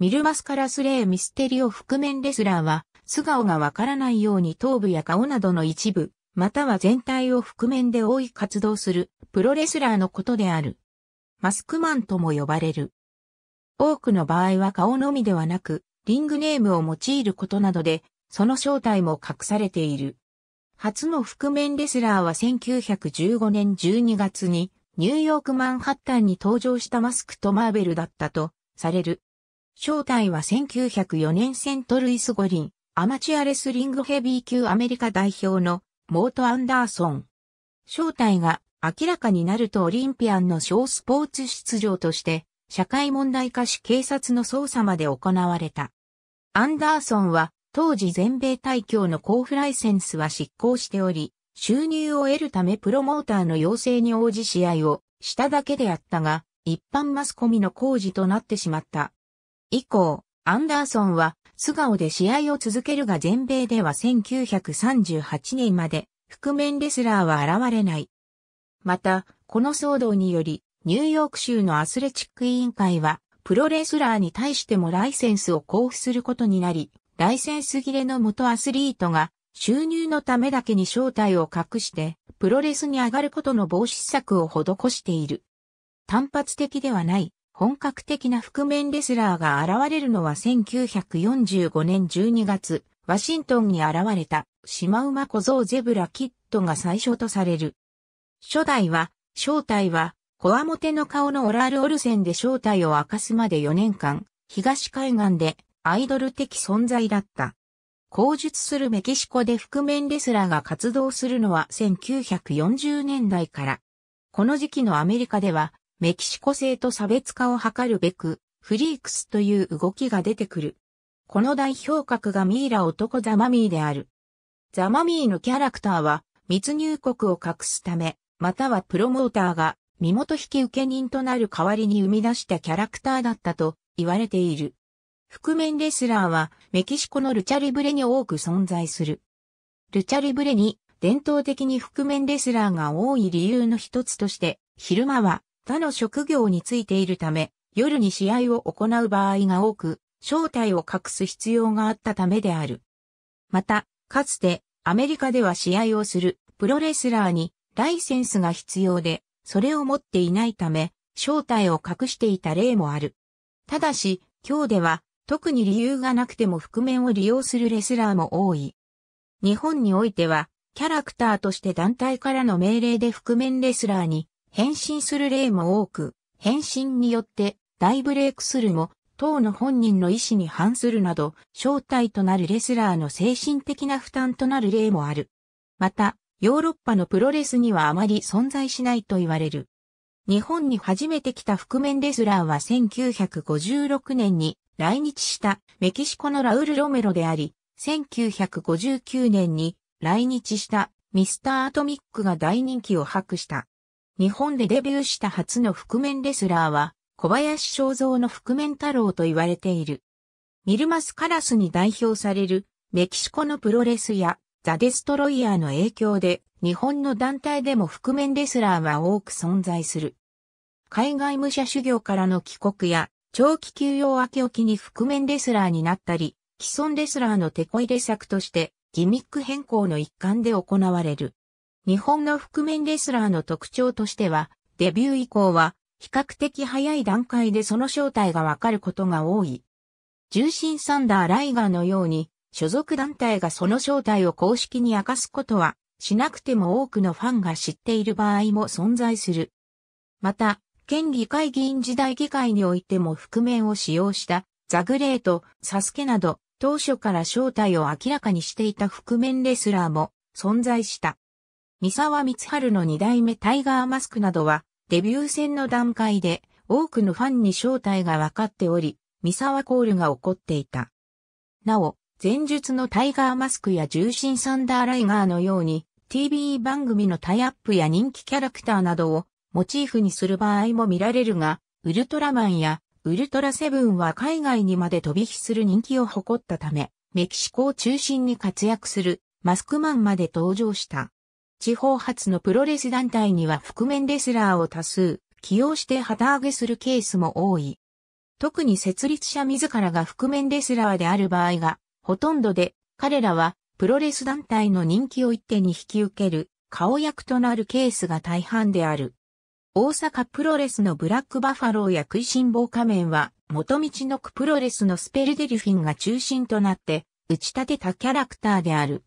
ミルマスカラスレイミステリオ覆面レスラーは、素顔がわからないように頭部や顔などの一部、または全体を覆面で覆い活動する、プロレスラーのことである。マスクマンとも呼ばれる。多くの場合は顔のみではなく、リングネームを用いることなどで、その正体も隠されている。初の覆面レスラーは1915年12月に、ニューヨークマンハッタンに登場したマスクとマーベルだったと、される。正体は1904年セントルイス五輪、アマチュアレスリングヘビー級アメリカ代表のモート・アンダーソン。正体が明らかになるとオリンピアンの小スポーツ出場として、社会問題化し警察の捜査まで行われた。アンダーソンは当時全米大教の交付ライセンスは執行しており、収入を得るためプロモーターの要請に応じ試合をしただけであったが、一般マスコミの工事となってしまった。以降、アンダーソンは素顔で試合を続けるが全米では1938年まで覆面レスラーは現れない。また、この騒動により、ニューヨーク州のアスレチック委員会は、プロレスラーに対してもライセンスを交付することになり、ライセンス切れの元アスリートが収入のためだけに正体を隠して、プロレスに上がることの防止策を施している。単発的ではない、本格的な覆面レスラーが現れるのは1945年12月、ワシントンに現れたシマウマ小僧ゼブラキッドが最初とされる。初代は、正体は、コアモテの顔のオラールオルセンで正体を明かすまで4年間、東海岸でアイドル的存在だった。口述するメキシコで覆面レスラーが活動するのは1940年代から。この時期のアメリカでは、メキシコ製と差別化を図るべく、フリークスという動きが出てくる。この代表格がミイラ男ザマミーである。ザマミーのキャラクターは、密入国を隠すため、またはプロモーターが身元引受人となる代わりに生み出したキャラクターだったと言われている。覆面レスラーはメキシコのルチャリブレに多く存在する。ルチャリブレに伝統的に覆面レスラーが多い理由の一つとして、昼間は他の職業についているため、夜に試合を行う場合が多く、正体を隠す必要があったためである。また、かつてアメリカでは試合をするプロレスラーにライセンスが必要で、それを持っていないため、正体を隠していた例もある。ただし、今日では特に理由がなくても覆面を利用するレスラーも多い。日本においては、キャラクターとして団体からの命令で覆面レスラーに変身する例も多く、変身によって大ブレイクするも、党の本人の意思に反するなど、正体となるレスラーの精神的な負担となる例もある。また、ヨーロッパのプロレスにはあまり存在しないと言われる。日本に初めて来た覆面レスラーは1956年に来日したメキシコのラウル・ロメロであり、1959年に来日したミスター・アトミックが大人気を博した。日本でデビューした初の覆面レスラーは、小林正蔵の覆面太郎と言われている。ミルマスカラスに代表されるメキシコのプロレスやザ・デストロイヤーの影響で日本の団体でも覆面レスラーは多く存在する。海外武者修行からの帰国や長期休養明けを機に覆面レスラーになったり、既存レスラーの手こ入れ策としてギミック変更の一環で行われる。日本の覆面レスラーの特徴としては、デビュー以降は、比較的早い段階でその正体がわかることが多い。重心サンダー・ライガーのように、所属団体がその正体を公式に明かすことは、しなくても多くのファンが知っている場合も存在する。また、県議会議員時代議会においても覆面を使用したザグレート、サスケなど、当初から正体を明らかにしていた覆面レスラーも存在した。三沢光春の二代目タイガーマスクなどは、デビュー戦の段階で多くのファンに正体が分かっており、三沢コールが起こっていた。なお、前述のタイガーマスクや重心サンダーライガーのように、TV 番組のタイアップや人気キャラクターなどをモチーフにする場合も見られるが、ウルトラマンやウルトラセブンは海外にまで飛び火する人気を誇ったため、メキシコを中心に活躍するマスクマンまで登場した。地方発のプロレス団体には覆面レスラーを多数起用して旗揚げするケースも多い。特に設立者自らが覆面レスラーである場合がほとんどで彼らはプロレス団体の人気を一手に引き受ける顔役となるケースが大半である。大阪プロレスのブラックバファローや食いしん坊仮面は元道の区プロレスのスペルデルフィンが中心となって打ち立てたキャラクターである。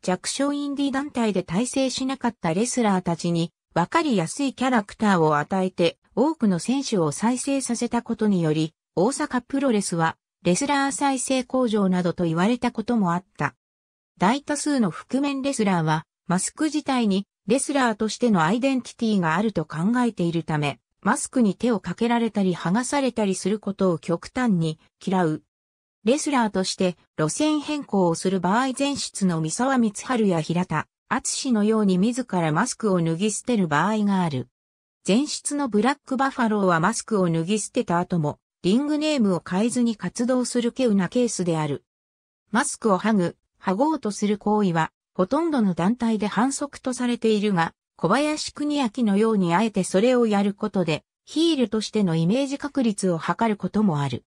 弱小インディ団体で体制しなかったレスラーたちにわかりやすいキャラクターを与えて多くの選手を再生させたことにより、大阪プロレスはレスラー再生工場などと言われたこともあった。大多数の覆面レスラーは、マスク自体にレスラーとしてのアイデンティティがあると考えているため、マスクに手をかけられたり剥がされたりすることを極端に嫌うレスラーとして路線変更をする場合前出の三沢光春や平田、厚のように自らマスクを脱ぎ捨てる場合がある。前出のブラックバファローはマスクを脱ぎ捨てた後も、リングネームを変えずに活動する稀有なケースである。マスクを剥ぐ、剥ごうとする行為は、ほとんどの団体で反則とされているが、小林国明のようにあえてそれをやることで、ヒールとしてのイメージ確率を図ることもある。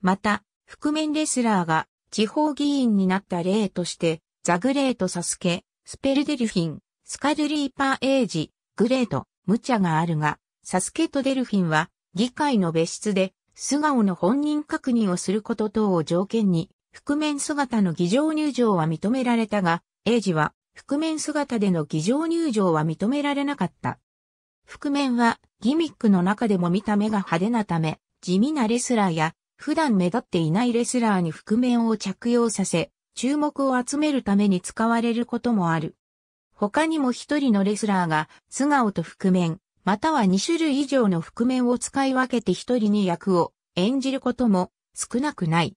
また、覆面レスラーが地方議員になった例として、ザ・グレート・サスケ、スペルデルフィン、スカルリーパー・エイジ、グレート、ムチャがあるが、サスケとデルフィンは議会の別室で素顔の本人確認をすること等を条件に、覆面姿の議場入場は認められたが、エイジは覆面姿での議場入場は認められなかった。覆面はギミックの中でも見た目が派手なため、地味なレスラーや普段目立っていないレスラーに覆面を着用させ、注目を集めるために使われることもある。他にも一人のレスラーが素顔と覆面、または2種類以上の覆面を使い分けて一人に役を演じることも少なくない。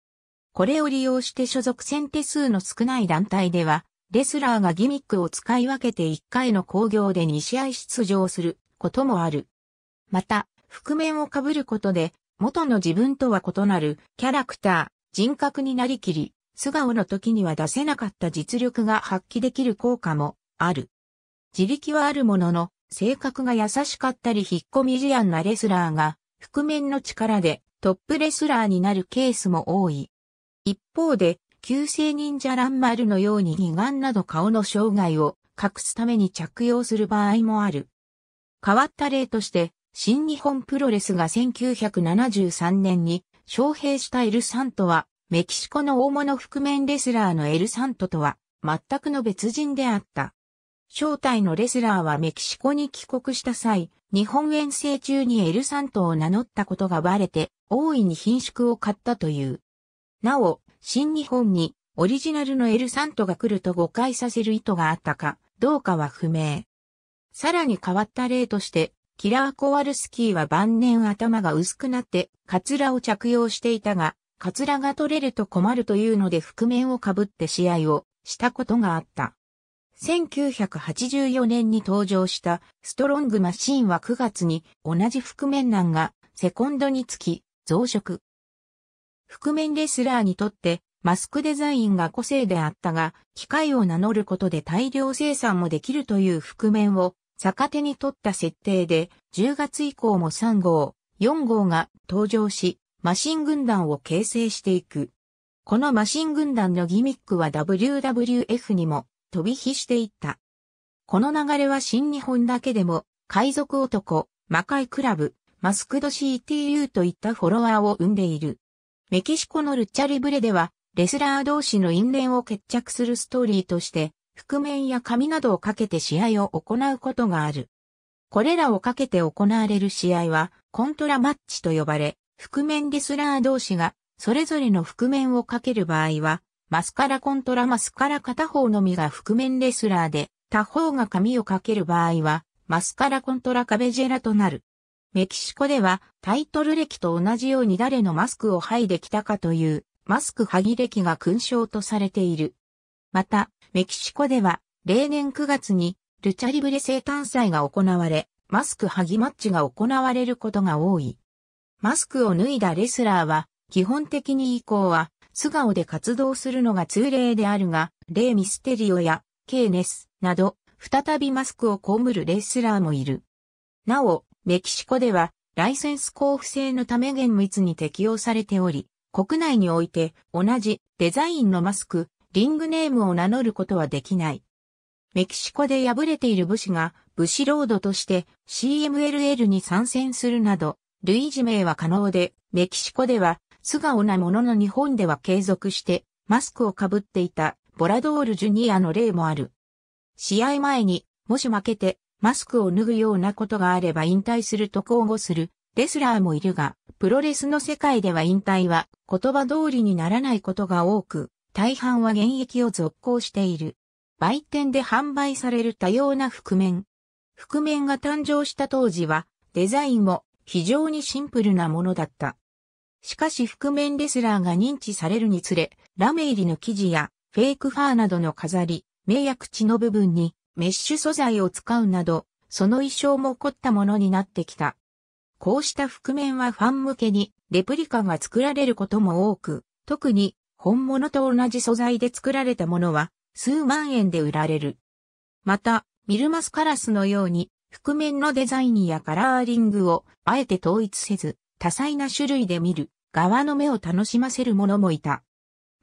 これを利用して所属選手数の少ない団体では、レスラーがギミックを使い分けて1回の興行で2試合出場することもある。また、覆面を被ることで元の自分とは異なるキャラクター、人格になりきり、素顔の時には出せなかった実力が発揮できる効果もある。自力はあるものの、性格が優しかったり引っ込み思案なレスラーが、覆面の力でトップレスラーになるケースも多い。一方で、旧世忍者乱丸のように疑眼など顔の障害を隠すために着用する場合もある。変わった例として、新日本プロレスが1973年に、招聘したエルサントは、メキシコの大物覆面レスラーのエルサントとは、全くの別人であった。正体のレスラーはメキシコに帰国した際、日本遠征中にエルサントを名乗ったことがバレて、大いに品縮を買ったという。なお、新日本にオリジナルのエルサントが来ると誤解させる意図があったか、どうかは不明。さらに変わった例として、キラー・コワルスキーは晩年頭が薄くなって、カツラを着用していたが、カツラが取れると困るというので覆面をかぶって試合をしたことがあった。1984年に登場したストロングマシーンは9月に同じ覆面難がセコンドにつき増殖。覆面レスラーにとってマスクデザインが個性であったが、機械を名乗ることで大量生産もできるという覆面を逆手に取った設定で、10月以降も3号、4号が登場し、マシン軍団を形成していく。このマシン軍団のギミックは WWF にも飛び火していった。この流れは新日本だけでも、海賊男、魔界クラブ、マスクド CTU といったフォロワーを生んでいる。メキシコのルチャリブレでは、レスラー同士の因縁を決着するストーリーとして、覆面や紙などをかけて試合を行うことがある。これらをかけて行われる試合は、コントラマッチと呼ばれ、覆面レスラー同士が、それぞれの覆面をかける場合は、マスカラコントラマスカラ片方のみが覆面レスラーで、他方が髪をかける場合は、マスカラコントラカベジェラとなる。メキシコでは、タイトル歴と同じように誰のマスクを剥いできたかという、マスク剥ぎ歴が勲章とされている。また、メキシコでは、例年9月に、ルチャリブレ生誕祭が行われ、マスク剥ぎマッチが行われることが多い。マスクを脱いだレスラーは、基本的に以降は、素顔で活動するのが通例であるが、レイ・ミステリオや、ケーネスなど、再びマスクを被るレスラーもいる。なお、メキシコでは、ライセンス交付制のため厳密に適用されており、国内において同じデザインのマスク、リングネームを名乗ることはできない。メキシコで敗れている武士が武士ロードとして CMLL に参戦するなど、類似名は可能で、メキシコでは素顔なものの日本では継続してマスクをかぶっていたボラドールジュニアの例もある。試合前にもし負けてマスクを脱ぐようなことがあれば引退すると交互するレスラーもいるが、プロレスの世界では引退は言葉通りにならないことが多く、大半は現役を続行している。売店で販売される多様な覆面。覆面が誕生した当時は、デザインも非常にシンプルなものだった。しかし覆面レスラーが認知されるにつれ、ラメ入りの生地やフェイクファーなどの飾り、目や地の部分にメッシュ素材を使うなど、その衣装も凝ったものになってきた。こうした覆面はファン向けにレプリカが作られることも多く、特に本物と同じ素材で作られたものは数万円で売られる。また、ミルマスカラスのように覆面のデザインやカラーリングをあえて統一せず多彩な種類で見る側の目を楽しませる者もいた。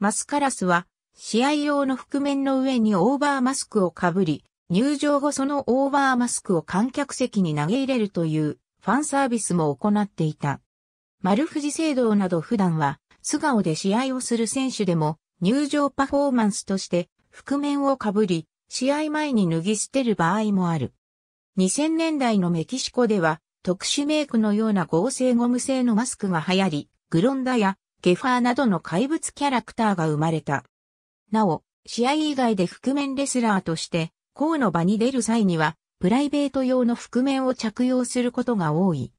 マスカラスは試合用の覆面の上にオーバーマスクをかぶり、入場後そのオーバーマスクを観客席に投げ入れるというファンサービスも行っていた。丸富士聖堂など普段は素顔で試合をする選手でも、入場パフォーマンスとして、覆面をかぶり、試合前に脱ぎ捨てる場合もある。2000年代のメキシコでは、特殊メイクのような合成ゴム製のマスクが流行り、グロンダやゲファーなどの怪物キャラクターが生まれた。なお、試合以外で覆面レスラーとして、甲の場に出る際には、プライベート用の覆面を着用することが多い。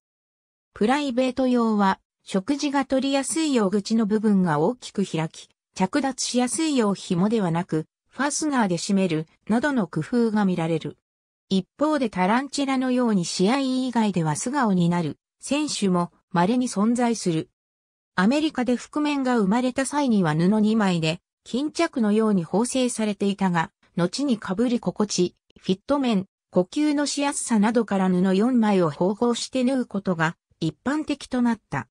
プライベート用は、食事が取りやすいよう口の部分が大きく開き、着脱しやすいよう紐ではなく、ファスナーで締める、などの工夫が見られる。一方でタランチェラのように試合以外では素顔になる、選手も稀に存在する。アメリカで覆面が生まれた際には布2枚で、巾着のように縫製されていたが、後に被り心地、フィット面、呼吸のしやすさなどから布4枚を縫合して縫うことが一般的となった。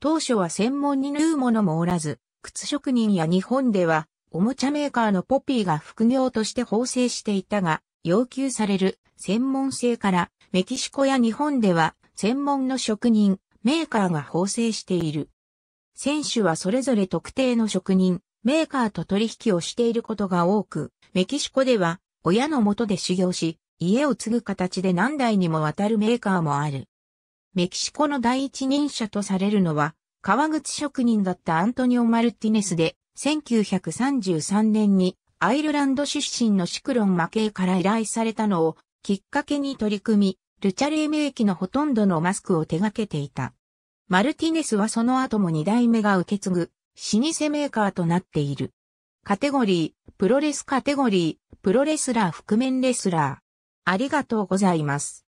当初は専門に縫う者もおらず、靴職人や日本では、おもちゃメーカーのポピーが副業として縫製していたが、要求される専門性から、メキシコや日本では、専門の職人、メーカーが縫製している。選手はそれぞれ特定の職人、メーカーと取引をしていることが多く、メキシコでは、親のもとで修行し、家を継ぐ形で何代にもわたるメーカーもある。メキシコの第一人者とされるのは、革靴職人だったアントニオ・マルティネスで、1933年にアイルランド出身のシクロン・マケイから依頼されたのをきっかけに取り組み、ルチャレメイ機のほとんどのマスクを手掛けていた。マルティネスはその後も2代目が受け継ぐ、老舗メーカーとなっている。カテゴリー、プロレスカテゴリー、プロレスラー覆面レスラー。ありがとうございます。